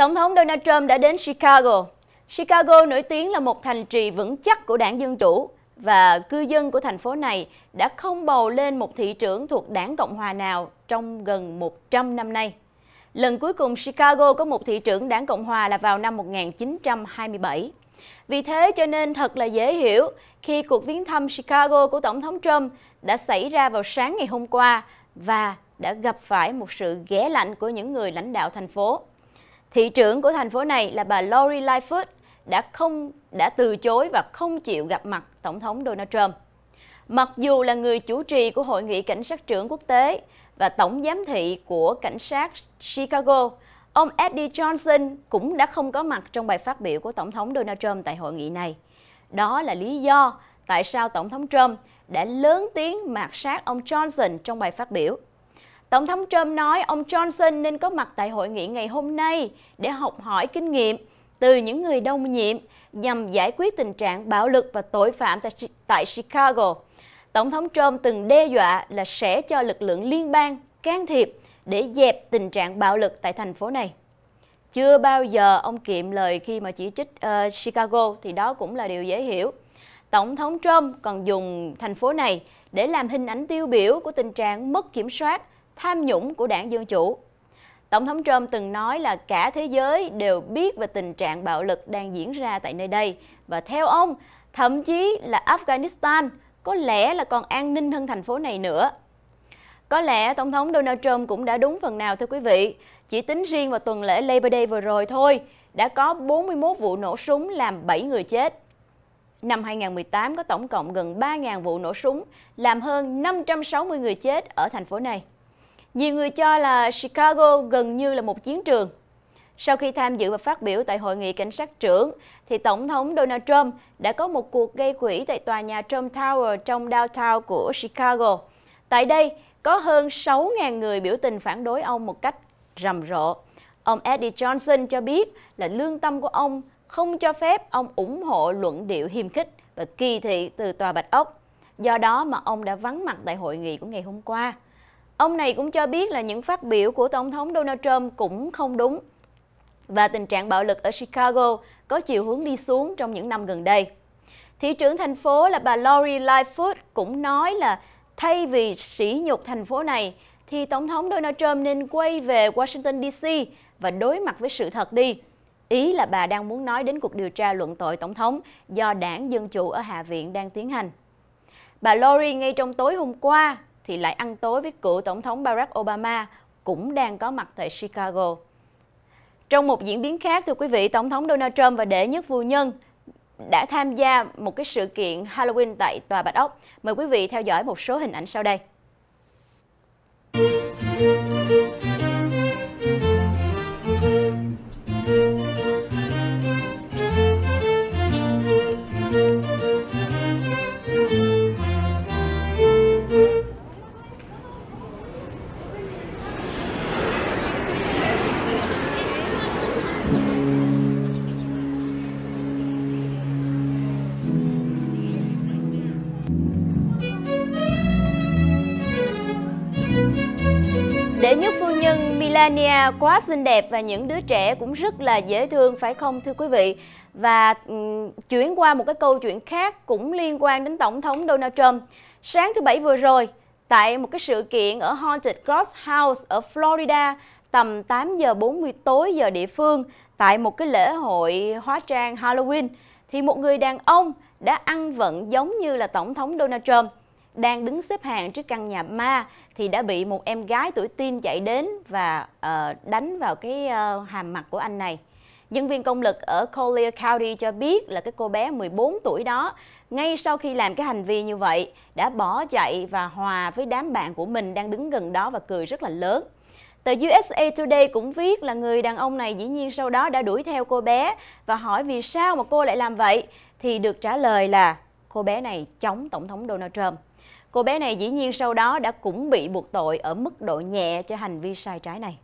Tổng thống Donald Trump đã đến Chicago. Chicago nổi tiếng là một thành trì vững chắc của đảng Dân Chủ và cư dân của thành phố này đã không bầu lên một thị trưởng thuộc đảng Cộng hòa nào trong gần 100 năm nay. Lần cuối cùng Chicago có một thị trưởng đảng Cộng hòa là vào năm 1927. Vì thế cho nên thật là dễ hiểu khi cuộc viếng thăm Chicago của Tổng thống Trump đã xảy ra vào sáng ngày hôm qua và đã gặp phải một sự ghé lạnh của những người lãnh đạo thành phố thị trưởng của thành phố này là bà Lori Lightfoot đã không đã từ chối và không chịu gặp mặt tổng thống Donald Trump. Mặc dù là người chủ trì của hội nghị cảnh sát trưởng quốc tế và tổng giám thị của cảnh sát Chicago, ông Eddie Johnson cũng đã không có mặt trong bài phát biểu của tổng thống Donald Trump tại hội nghị này. Đó là lý do tại sao tổng thống Trump đã lớn tiếng mạt sát ông Johnson trong bài phát biểu. Tổng thống Trump nói ông Johnson nên có mặt tại hội nghị ngày hôm nay để học hỏi kinh nghiệm từ những người đồng nhiệm nhằm giải quyết tình trạng bạo lực và tội phạm tại, tại Chicago. Tổng thống Trump từng đe dọa là sẽ cho lực lượng liên bang can thiệp để dẹp tình trạng bạo lực tại thành phố này. Chưa bao giờ ông kiệm lời khi mà chỉ trích uh, Chicago thì đó cũng là điều dễ hiểu. Tổng thống Trump còn dùng thành phố này để làm hình ảnh tiêu biểu của tình trạng mất kiểm soát tham nhũng của đảng Dân Chủ. Tổng thống Trump từng nói là cả thế giới đều biết về tình trạng bạo lực đang diễn ra tại nơi đây. Và theo ông, thậm chí là Afghanistan có lẽ là còn an ninh hơn thành phố này nữa. Có lẽ Tổng thống Donald Trump cũng đã đúng phần nào thưa quý vị. Chỉ tính riêng vào tuần lễ Labor Day vừa rồi thôi, đã có 41 vụ nổ súng làm 7 người chết. Năm 2018 có tổng cộng gần 3.000 vụ nổ súng, làm hơn 560 người chết ở thành phố này. Nhiều người cho là Chicago gần như là một chiến trường. Sau khi tham dự và phát biểu tại hội nghị cảnh sát trưởng, thì Tổng thống Donald Trump đã có một cuộc gây quỹ tại tòa nhà Trump Tower trong downtown của Chicago. Tại đây, có hơn 6.000 người biểu tình phản đối ông một cách rầm rộ. Ông Eddie Johnson cho biết là lương tâm của ông không cho phép ông ủng hộ luận điệu hiềm khích và kỳ thị từ Tòa Bạch Ốc. Do đó mà ông đã vắng mặt tại hội nghị của ngày hôm qua. Ông này cũng cho biết là những phát biểu của Tổng thống Donald Trump cũng không đúng và tình trạng bạo lực ở Chicago có chiều hướng đi xuống trong những năm gần đây. Thị trưởng thành phố là bà Lori Lightfoot cũng nói là thay vì sỉ nhục thành phố này, thì Tổng thống Donald Trump nên quay về Washington dc và đối mặt với sự thật đi. Ý là bà đang muốn nói đến cuộc điều tra luận tội Tổng thống do đảng Dân Chủ ở Hạ viện đang tiến hành. Bà Lori ngay trong tối hôm qua thì lại ăn tối với cựu Tổng thống Barack Obama cũng đang có mặt tại Chicago. Trong một diễn biến khác, thưa quý vị, Tổng thống Donald Trump và đệ nhất phu nhân đã tham gia một cái sự kiện Halloween tại Tòa Bạch Ốc. Mời quý vị theo dõi một số hình ảnh sau đây. Để nhất phu nhân Melania quá xinh đẹp và những đứa trẻ cũng rất là dễ thương phải không thưa quý vị? Và um, chuyển qua một cái câu chuyện khác cũng liên quan đến Tổng thống Donald Trump. Sáng thứ Bảy vừa rồi, tại một cái sự kiện ở Haunted Cross House ở Florida tầm 8 giờ 40 tối giờ địa phương tại một cái lễ hội hóa trang Halloween thì một người đàn ông đã ăn vận giống như là Tổng thống Donald Trump đang đứng xếp hàng trước căn nhà ma thì đã bị một em gái tuổi teen chạy đến và uh, đánh vào cái uh, hàm mặt của anh này. Nhân viên công lực ở Collier County cho biết là cái cô bé 14 tuổi đó, ngay sau khi làm cái hành vi như vậy, đã bỏ chạy và hòa với đám bạn của mình đang đứng gần đó và cười rất là lớn. Tờ USA Today cũng viết là người đàn ông này dĩ nhiên sau đó đã đuổi theo cô bé và hỏi vì sao mà cô lại làm vậy, thì được trả lời là cô bé này chống Tổng thống Donald Trump. Cô bé này dĩ nhiên sau đó đã cũng bị buộc tội ở mức độ nhẹ cho hành vi sai trái này.